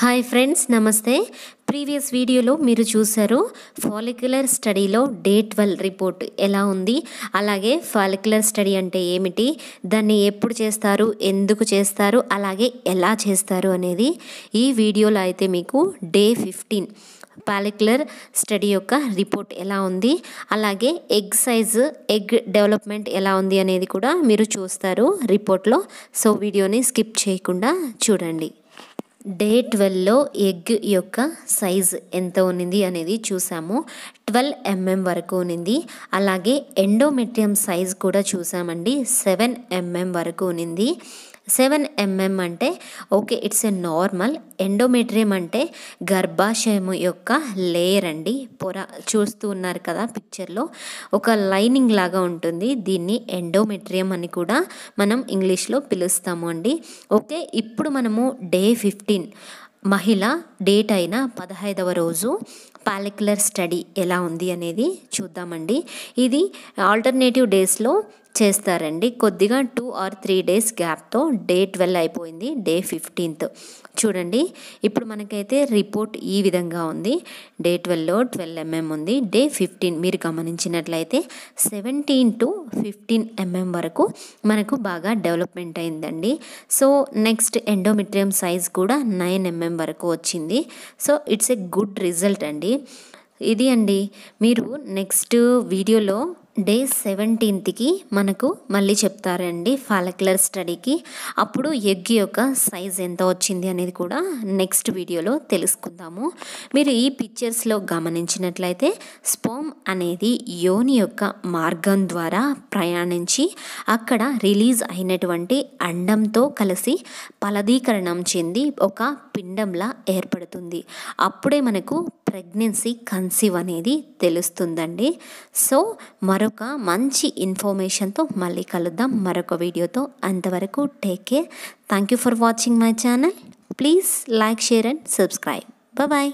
hi friends నమస్తే previous వీడియోలో మీరు చూశారు ఫాలిక్యులర్ స్టడీలో డే ట్వెల్వ్ రిపోర్ట్ ఎలా ఉంది అలాగే ఫాలిక్యులర్ స్టడీ అంటే ఏమిటి దాన్ని ఎప్పుడు చేస్తారు ఎందుకు చేస్తారు అలాగే ఎలా చేస్తారు అనేది ఈ వీడియోలో అయితే మీకు డే ఫిఫ్టీన్ పాలిక్యులర్ స్టడీ యొక్క రిపోర్ట్ ఎలా ఉంది అలాగే ఎగ్ సైజ్ ఎగ్ డెవలప్మెంట్ ఎలా ఉంది అనేది కూడా మీరు చూస్తారు రిపోర్ట్లో సో వీడియోని స్కిప్ చేయకుండా చూడండి డే ట్వెల్వ్లో ఎగ్ యొక్క సైజ్ ఎంత ఉన్నింది అనేది చూసాము ట్వెల్వ్ ఎంఎం వరకు ఉన్నింది అలాగే ఎండోమెట్రియం సైజ్ కూడా చూసామండి సెవెన్ ఎంఎం వరకు ఉన్నింది సెవెన్ ఎంఎం అంటే okay it's a normal endometrium అంటే గర్భాశయము యొక్క లేయర్ అండి పొర చూస్తూ ఉన్నారు కదా పిక్చర్లో ఒక లైనింగ్ లాగా ఉంటుంది దీన్ని ఎండోమెట్రియం అని కూడా మనం ఇంగ్లీష్లో పిలుస్తాము అండి ఓకే ఇప్పుడు మనము డే ఫిఫ్టీన్ మహిళ డేట్ అయిన పదహైదవ రోజు పాలిక్యులర్ స్టడీ ఎలా ఉంది అనేది చూద్దామండి ఇది ఆల్టర్నేటివ్ డేస్లో చేస్తారండి కొద్దిగా టూ ఆర్ త్రీ డేస్ గ్యాప్తో డే ట్వెల్వ్ అయిపోయింది డే ఫిఫ్టీన్త్ చూడండి ఇప్పుడు మనకైతే రిపోర్ట్ ఈ విధంగా ఉంది డే ట్వెల్వ్లో ట్వెల్వ్ ఎంఎం ఉంది డే ఫిఫ్టీన్ మీరు గమనించినట్లయితే సెవెంటీన్ టు ఫిఫ్టీన్ ఎంఎం వరకు మనకు బాగా డెవలప్మెంట్ అయిందండి సో నెక్స్ట్ ఎండోమిట్రియం సైజ్ కూడా నైన్ ఎంఎం వరకు వచ్చింది so it's a good result అండి ఇది అండి మీరు నెక్స్ట్ వీడియోలో డే సెవెంటీన్త్కి మనకు మళ్ళీ చెప్తారండి ఫాలక్లర్ స్టడీకి అప్పుడు ఎగ్ యొక్క సైజ్ ఎంత వచ్చింది అనేది కూడా నెక్స్ట్ వీడియోలో తెలుసుకుందాము మీరు ఈ పిక్చర్స్లో గమనించినట్లయితే స్పోమ్ అనేది యోని యొక్క మార్గం ద్వారా ప్రయాణించి అక్కడ రిలీజ్ అయినటువంటి అండంతో కలిసి ఫలదీకరణం చెంది ఒక పిండంలా ఏర్పడుతుంది అప్పుడే మనకు ప్రెగ్నెన్సీ కన్సీవ్ అనేది తెలుస్తుందండి సో మరో మరొక మంచి ఇన్ఫర్మేషన్తో మళ్ళీ కలుద్దాం మరొక వీడియోతో అంతవరకు take care thank you for watching my channel please like share and subscribe bye